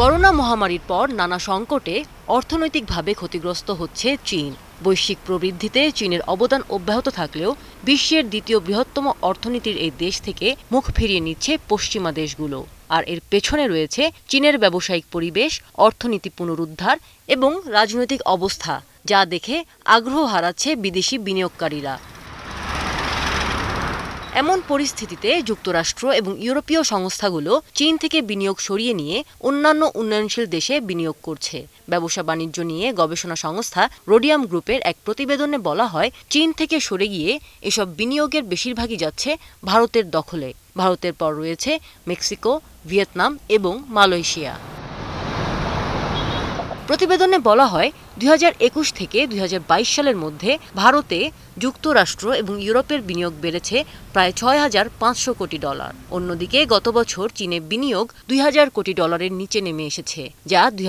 Corona মহামারীর পর নানা সংকটে অর্থনৈতিকভাবে ক্ষতিগ্রস্ত হচ্ছে চীন বৈশ্বিক প্রবৃদ্ধিতে চীনের অবদান অব্যাহত থাকলেও বিশ্বের দ্বিতীয় বৃহত্তম অর্থনীতির এই দেশ থেকে মুখ ফিরিয়ে নিচ্ছে পশ্চিমা দেশগুলো আর এর পেছনে রয়েছে চীনের ব্যবসায়িক পরিবেশ অর্থনীতি পুনরুদ্ধার এবং রাজনৈতিক অবস্থা যা দেখে আগ্রহ হারাচ্ছে বিদেশি বিনিয়োগকারীরা এমন পরিস্থিতিতে যুক্তরাষ্ট্র এবং ইউরোপীয় সংস্থাগুলো চীন থেকে বিনিয়োগ সরিয়ে নিয়ে অন্যান্য উন্নয়নশীল দেশে বিনিয়োগ করছে ব্যবসা বাণিজ্য নিয়ে গবেষণা সংস্থা রোডিয়াম গ্রুপের এক প্রতিবেদনে বলা হয় চীন থেকে সরে গিয়ে এসব বিনিয়োগের বেশিরভাগই যাচ্ছে ভারতের দখলে ভারতের পর রয়েছে মেক্সিকো ভিয়েতনাম এবং মালয়েশিয়া প্রতিবেদনে বলা হয় দু থেকে দুই সালের মধ্যে ভারতে যুক্তরাষ্ট্র এবং ইউরোপের বিনিয়োগ বেড়েছে প্রায় ছয় হাজার পাঁচশো কোটি ডলার অন্যদিকে গত বছর চীনে বিনিয়োগ দুই হাজার কোটি ডলারের নিচে নেমে এসেছে যা দুই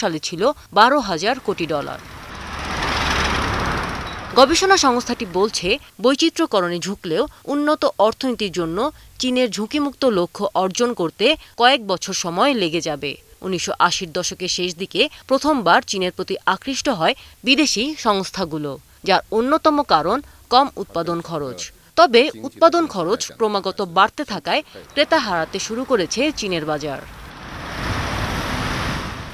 সালে ছিল বারো হাজার কোটি ডলার গবেষণা সংস্থাটি বলছে বৈচিত্র্যকরণে ঝুঁকলেও উন্নত অর্থনীতির জন্য চীনের ঝুঁকিমুক্ত লক্ষ্য অর্জন করতে কয়েক বছর সময় লেগে যাবে উনিশশো দশকের শেষ দিকে প্রথমবার চীনের প্রতি আকৃষ্ট হয় বিদেশি সংস্থাগুলো যার অন্যতম কারণ কম উৎপাদন খরচ তবে উৎপাদন খরচ ক্রমাগত বাড়তে থাকায় ক্রেতা হারাতে শুরু করেছে চীনের বাজার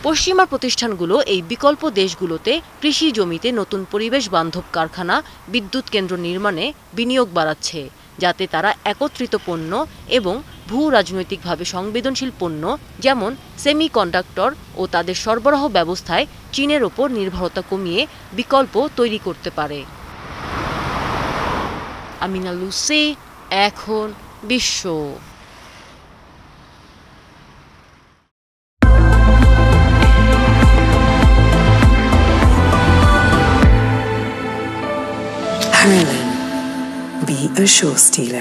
পশ্চিমা প্রতিষ্ঠানগুলো এই বিকল্প দেশগুলোতে কৃষি জমিতে নতুন পরিবেশ বান্ধব কারখানা বিদ্যুৎ কেন্দ্র নির্মাণে বিনিয়োগ বাড়াচ্ছে যাতে তারা একত্রিত পণ্য এবং ভূ রাজনৈতিকভাবে সংবেদনশীল পণ্য যেমন সেমি কন্ডাক্টর ও তাদের সরবরাহ ব্যবস্থায় চীনের ওপর নির্ভরতা কমিয়ে বিকল্প তৈরি করতে পারে আমিনা লুসি এখন বিশ্ব Harlan, be a show stealer.